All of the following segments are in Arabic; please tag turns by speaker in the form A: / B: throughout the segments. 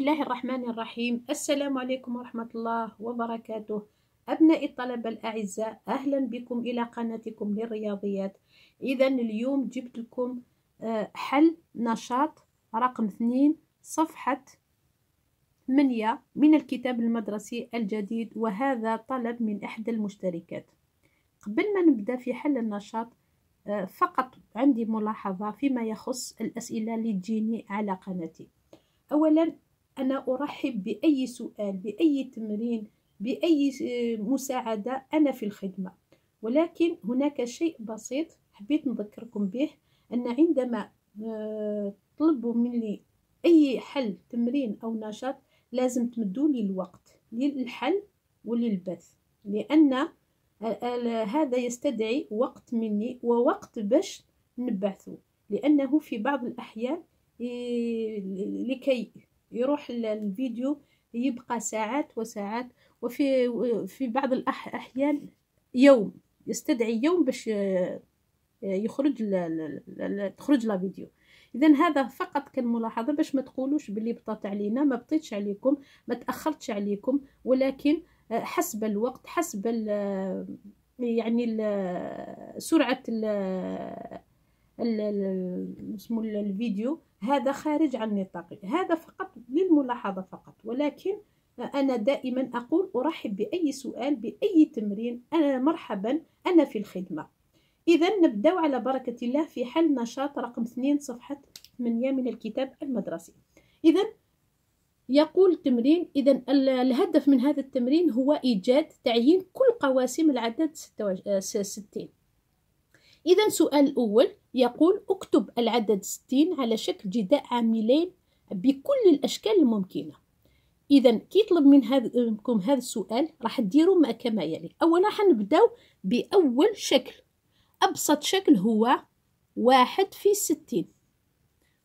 A: بسم الله الرحمن الرحيم السلام عليكم ورحمة الله وبركاته أبنائي الطلبة الأعزاء أهلا بكم إلى قناتكم للرياضيات إذا اليوم جبت لكم آه، حل نشاط رقم اثنين صفحة 8 من الكتاب المدرسي الجديد وهذا طلب من إحدى المشتركات قبل ما نبدأ في حل النشاط آه، فقط عندي ملاحظة فيما يخص الأسئلة اللي تجيني على قناتي أولا أنا أرحب بأي سؤال بأي تمرين بأي مساعدة أنا في الخدمة ولكن هناك شيء بسيط حبيت نذكركم به أن عندما تطلبوا آه، مني أي حل تمرين أو نشاط لازم تمدوا لي الوقت للحل وللبث لأن آه، هذا يستدعي وقت مني ووقت باش نبعثه لأنه في بعض الأحيان آه، لكي يروح الفيديو يبقى ساعات وساعات وفي في بعض الأحيان يوم يستدعي يوم باش آه، يخرج تخرج لا فيديو اذا هذا فقط كان ملاحظه باش ما تقولوش بلي بطات علينا ما بطيتش عليكم ما تاخرتش عليكم ولكن آه، حسب الوقت حسب الـ يعني الـ سرعه الـ اسمو الفيديو هذا خارج عن نطاقي هذا فقط للملاحظة فقط ولكن أنا دائما أقول أرحب بأي سؤال بأي تمرين أنا مرحبا أنا في الخدمة إذا نبدأ على بركة الله في حل نشاط رقم 2 صفحة 8 من الكتاب المدرسي إذا يقول التمرين إذا الهدف من هذا التمرين هو إيجاد تعيين كل قواسم العدد 66 إذا سؤال الأول يقول اكتب العدد 60 على شكل جداء عاملين بكل الأشكال الممكنة إذا كي يطلب من هذ... منكم هذا السؤال راح تديروا ما كما يلي أولا حنبداو بأول شكل أبسط شكل هو واحد في ستين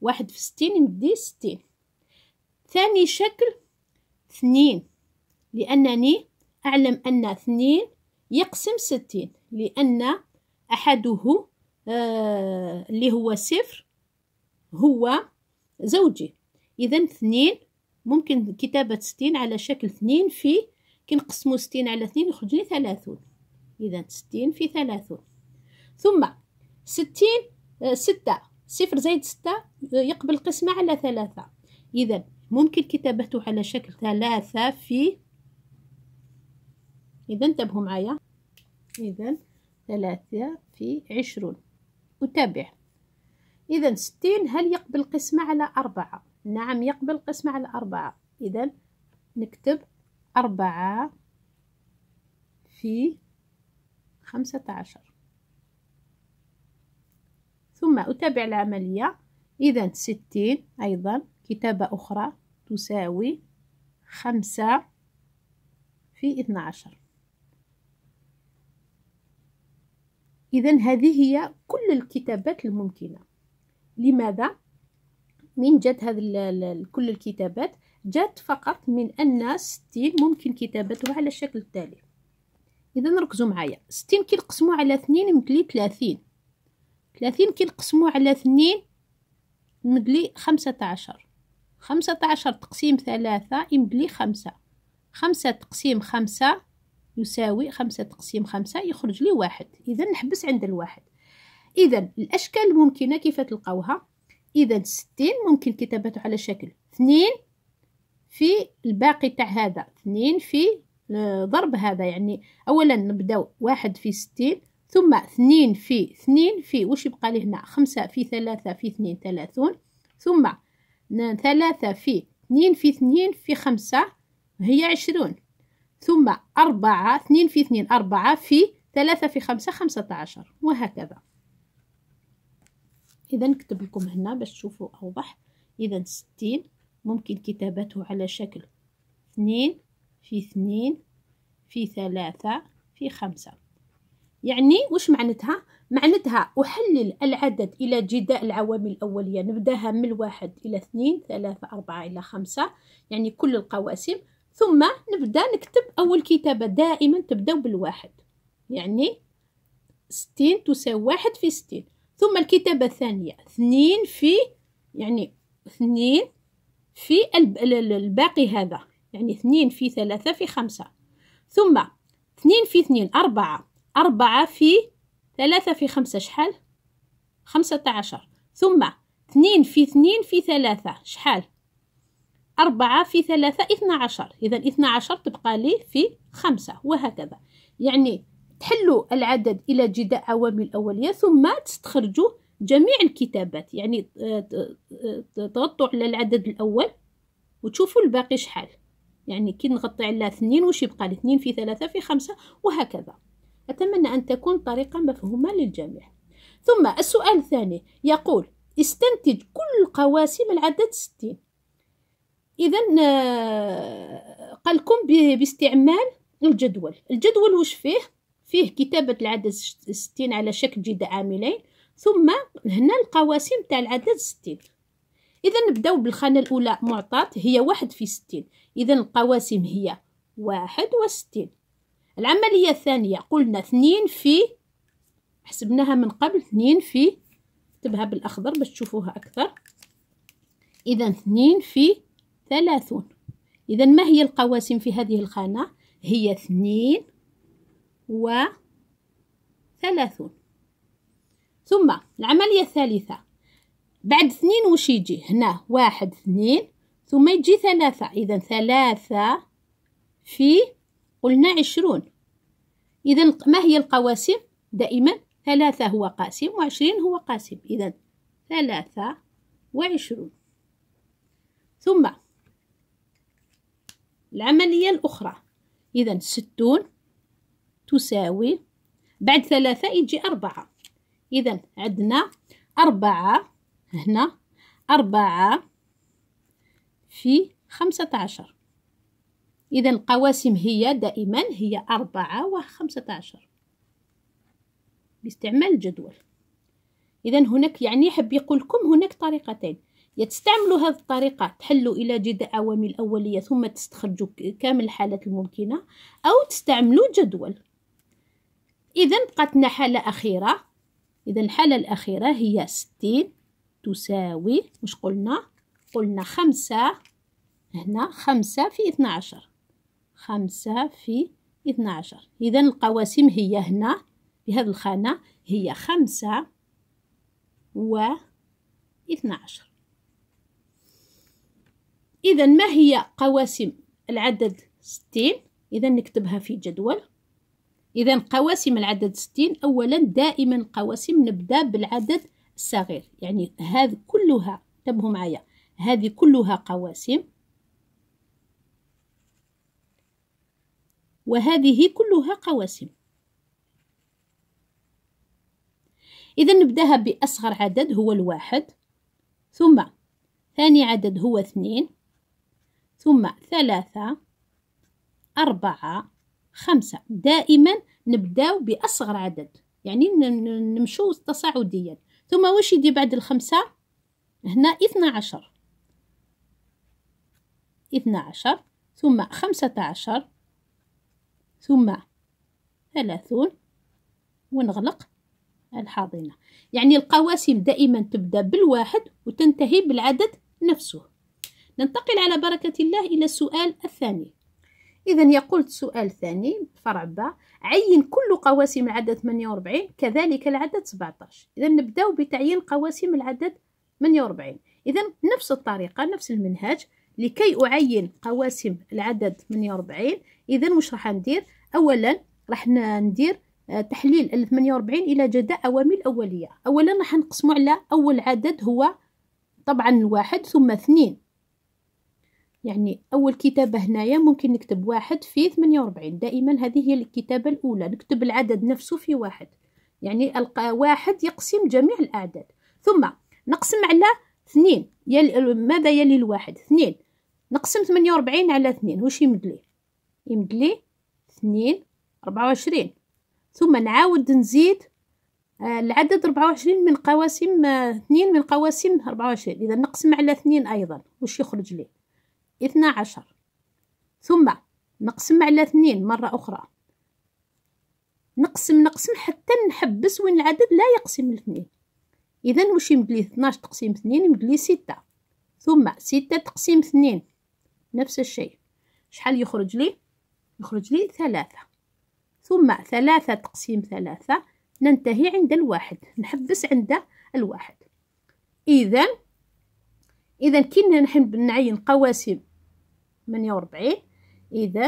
A: واحد في ستين ندي ستين ثاني شكل اثنين لأنني أعلم أن اثنين يقسم ستين لأن أحده آه، اللي هو صفر هو زوجي إذا اثنين ممكن كتابة ستين على شكل اثنين في كنقسمو ستين على اثنين يخرج لي ثلاثون إذا ستين في ثلاثون ثم ستين آه، ستة صفر زائد ستة آه، يقبل قسمة على ثلاثة إذا ممكن كتابته على شكل ثلاثة في إذا انتبهوا معايا إذا ثلاثة في عشرون أتابع إذا ستين هل يقبل قسمة على أربعة نعم يقبل قسمة على أربعة إذا نكتب أربعة في خمسة عشر ثم أتابع العملية إذا ستين أيضا كتابة أخرى تساوي خمسة في اثنا عشر إذا هذه هي كل الكتابات الممكنة لماذا؟ من جات هذا كل الكتابات جات فقط من أن ستين ممكن كتابتها على الشكل التالي إذا نركزوا معايا ستين كي على اثنين مدلي ثلاثين ثلاثين كي على اثنين مدلي خمسة عشر خمسة عشر تقسيم ثلاثة مدلي خمسة خمسة تقسيم خمسة يساوي خمسة تقسيم خمسة يخرج لي واحد إذا نحبس عند الواحد إذا الأشكال الممكنة كيف تلقاوها إذا ستين ممكن كتابته على شكل اثنين في الباقي تاع هذا اثنين في آه، ضرب هذا يعني أولا نبداو واحد في ستين ثم اثنين في اثنين في واش يبقى لي هنا خمسة في ثلاثة في اثنين ثلاثون ثم ثلاثة في اثنين في اثنين في خمسة هي عشرون ثم أربعة اثنين في اثنين أربعة في ثلاثة في خمسة خمسة عشر وهكذا إذا نكتب لكم هنا باش تشوفوا أوضح إذا ستين ممكن كتابته على شكل اثنين في اثنين في ثلاثة في خمسة يعني وش معنتها؟ معنتها أحلل العدد إلى جداء العوامل الأولية نبداها من الواحد إلى اثنين ثلاثة أربعة إلى خمسة يعني كل القواسم ثم نبدأ نكتب أول كتابة دائما تبدأ بالواحد يعني ستين تساوي واحد في ستين ثم الكتابة الثانية اثنين في يعني اثنين في الباقي هذا يعني اثنين في ثلاثة في خمسة ثم اثنين في اثنين أربعة أربعة في ثلاثة في خمسة شحال خمسة عشر ثم اثنين في اثنين في ثلاثة شحال أربعة في ثلاثة إثنى عشر إذا إثنى عشر تبقى لي في خمسة وهكذا يعني تحلوا العدد إلى جداء عوامل أولية ثم تستخرجوا جميع الكتابات يعني تغطوا على العدد الأول وتشوفوا الباقي شحال يعني كي نغطي على اثنين وش يبقى لي اثنين في ثلاثة في خمسة وهكذا أتمنى أن تكون طريقة مفهومة للجميع ثم السؤال الثاني يقول استنتج كل قواسم العدد ستين اذا آه، قالكم باستعمال الجدول الجدول واش فيه فيه كتابه العدد 60 على شكل جدا عاملين ثم هنا القواسم تاع العدد 60 اذا نبداو بالخانه الاولى معطاه هي واحد في 60 اذا القواسم هي واحد وستين العملية الثانية قلنا اثنين في حسبناها من قبل اثنين في نكتبها بالأخضر باش تشوفوها أكثر إذا اثنين في ثلاثون إذا ما هي القواسم في هذه الخانة؟ هي اثنين وثلاثون ثم العملية الثالثة بعد اثنين وش يجي؟ هنا واحد اثنين ثم يجي ثلاثة إذا ثلاثة في قلنا عشرون إذا ما هي القواسم؟ دائما ثلاثة هو قاسم وعشرين هو قاسم إذا ثلاثة وعشرون ثم العملية الأخرى إذا ستون تساوي بعد ثلاثة يجي أربعة إذا عندنا أربعة هنا أربعة في خمسة عشر إذا القواسم هي دائما هي أربعة وخمسة عشر باستعمال الجدول إذا هناك يعني يحب يقول لكم هناك طريقتين تستعملوا هذه الطريقة تحلوا إلى عوامل أولية ثم تستخرجوا كامل الحالات الممكنة أو تستعملوا جدول إذا بقاتنا حالة أخيرة إذا الحالة الأخيرة هي ستين تساوي مش قلنا قلنا خمسة هنا خمسة في اثنا عشر خمسة في اثنا عشر إذا القواسم هي هنا في هذه الخانة هي خمسة و اثنا عشر إذا ما هي قواسم العدد ستين إذا نكتبها في جدول إذا قواسم العدد ستين أولا دائما قواسم نبدأ بالعدد الصغير يعني هذه كلها انتبهوا معايا هذه كلها قواسم وهذه كلها قواسم إذا نبدأها بأصغر عدد هو الواحد ثم ثاني عدد هو اثنين ثم ثلاثة أربعة خمسة دائما نبداو بأصغر عدد يعني نمشو تصاعديا ثم واش يدي بعد الخمسة هنا اثنا عشر اثنا عشر ثم خمسة عشر ثم ثلاثون ونغلق الحاضنة يعني القواسم دائما تبدأ بالواحد وتنتهي بالعدد نفسه ننتقل على بركة الله إلى السؤال الثاني إذا يقول السؤال الثاني فرع باء عين كل قواسم العدد 48 كذلك العدد 17 إذا نبداو بتعيين قواسم العدد 48 إذا نفس الطريقة نفس المنهج لكي أعين قواسم العدد 48 إذا واش راح ندير أولا راح ندير آه، تحليل ال 48 إلى جداء أوامل أولية أولا راح نقسمو على أول عدد هو طبعا واحد ثم اثنين يعني أول كتابة هنايا ممكن نكتب واحد في 48 دائما هذه هي الكتابة الأولى نكتب العدد نفسه في واحد يعني ألقى واحد يقسم جميع الأعداد ثم نقسم على اثنين يل... ماذا يلي الواحد اثنين نقسم 48 على اثنين وش يمدلي يمدلي اثنين 24 ثم نعاود نزيد آه، العدد 24 من قواسم آه، اثنين من قواسم 24 إذا نقسم على اثنين أيضا وش يخرج لي اثنا عشر ثم نقسم على اثنين مرة أخرى نقسم نقسم حتى نحبس وين العدد لا يقسم الاثنين إذا واش يمدلي اثناش تقسيم اثنين يمدلي ستة ثم ستة تقسيم اثنين نفس الشيء شحال يخرج لي يخرج لي ثلاثة ثم ثلاثة تقسيم ثلاثة ننتهي عند الواحد نحبس عند الواحد إذا إذا كنا نحب نعين قواسم ثمانية وربعين إذا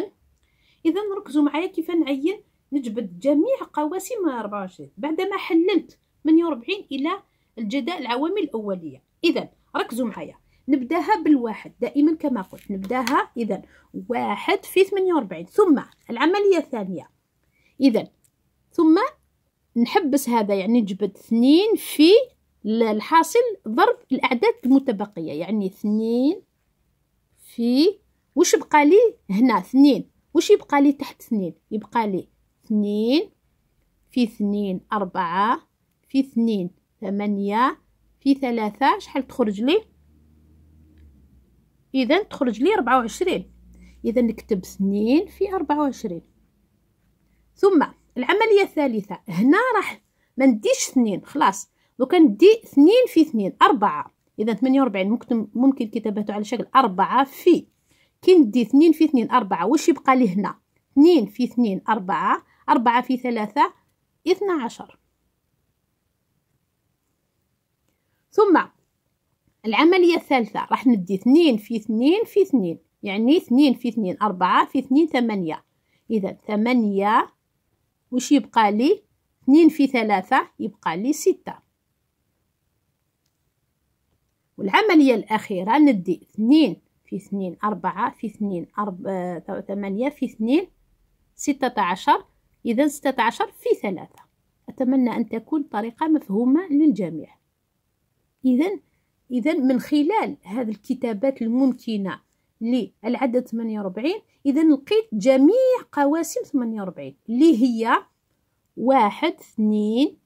A: إذا ركزوا معايا كيف نعين نجبد جميع قواسم ربعة وعشرين بعدما حللت ثمانية وربعين إلى الجداء العوامل الأولية إذا ركزوا معايا نبداها بالواحد دائما كما قلت نبداها إذا واحد في ثمانية وربعين ثم العملية الثانية إذا ثم نحبس هذا يعني نجبد اثنين في الحاصل ضرب الأعداد المتبقية يعني اثنين في واش بقى لي هنا اثنين واش يبقى لي تحت اثنين يبقى لي اثنين في اثنين أربعة في اثنين ثمانية في ثلاثة شحال تخرج لي إذا تخرج لي ربعة وعشرين إذا نكتب اثنين في أربعة وعشرين ثم العملية الثالثة هنا راح ما نديش اثنين خلاص لو كان دي اثنين في اثنين أربعة إذا 48 ممكن ممكن كتابته على شكل أربعة في كي ندي اثنين في اثنين أربعة واش يبقى لي هنا اثنين في اثنين أربعة أربعة في ثلاثة اثنا عشر ثم العملية الثالثة راح ندي اثنين في اثنين في اثنين يعني اثنين في اثنين أربعة في اثنين ثمانية إذا ثمانية واش يبقى لي اثنين في ثلاثة يبقى لي ستة والعملية الأخيرة ندي اثنين في اثنين أربعة في اثنين أرب... آه، ثمانية في اثنين ستة عشر إذا ستة عشر في ثلاثة أتمنى أن تكون طريقة مفهومة للجميع إذا إذا من خلال هذه الكتابات الممكنة للعدد ثمانية وربعين إذا لقيت جميع قواسم ثمانية وربعين اللي هي واحد اثنين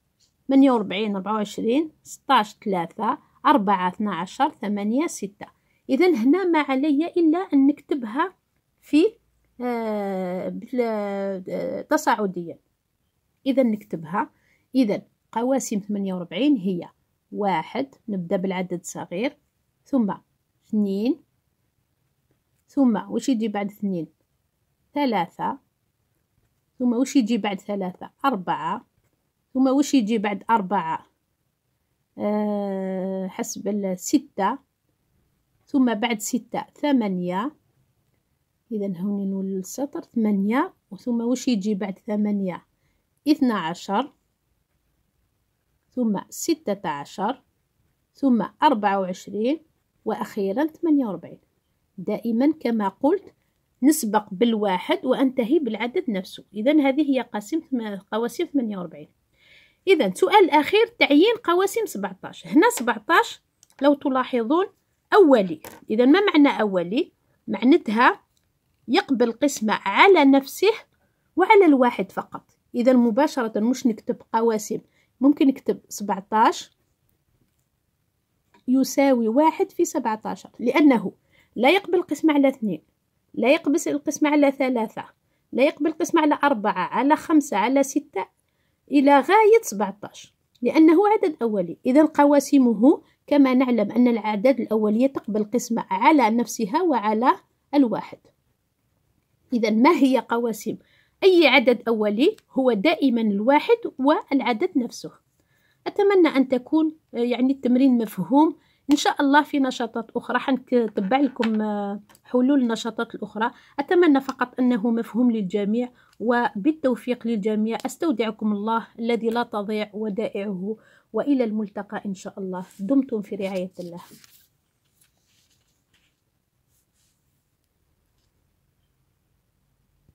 A: ثمانية وأربعين أربعة وعشرين ستاش ثلاثة أربعة اثنا عشر ثمانية ستة اذا هنا ما علي الا ان نكتبها في آه، آه، تصاعديا اذا نكتبها اذا قواسم 48 هي واحد نبدا بالعدد صغير ثم اثنين ثم وش يجي بعد اثنين ثلاثة ثم وش يجي بعد ثلاثة أربعة ثم وش يجي بعد أربعة أه حسب الستة ثم بعد ستة ثمانية إذا هوني نولي السطر ثمانية وثم وش يجي بعد ثمانية اثنا عشر ثم ستة عشر ثم أربعة وعشرين وأخيرا ثمانية وأربعين دائما كما قلت نسبق بالواحد وأنتهي بالعدد نفسه إذا هذه هي قاسم قواسم ثمانية وأربعين إذا سؤال أخير تعيين قواسم سبعتاش هنا سبعتاش لو تلاحظون أولي إذا ما معنى أولي؟ معنتها يقبل قسمة على نفسه وعلى الواحد فقط إذا مباشرة مش نكتب قواسم ممكن نكتب 17 يساوي واحد في 17 لأنه لا يقبل قسمة على اثنين لا يقبل القسمة على ثلاثة لا يقبل قسمة على أربعة على خمسة على ستة إلى غاية 17 لأنه عدد أولي إذا قواسمه كما نعلم أن الأعداد الأولية تقبل قسمة على نفسها وعلى الواحد إذا ما هي قواسم؟ أي عدد أولي هو دائما الواحد والعدد نفسه أتمنى أن تكون يعني التمرين مفهوم إن شاء الله في نشاطات أخرى حنتبع لكم آه، حلول النشاطات الأخرى أتمنى فقط أنه مفهوم للجميع وبالتوفيق للجميع أستودعكم الله الذي لا تضيع ودائعه والى الملتقى ان شاء الله دمتم في رعايه الله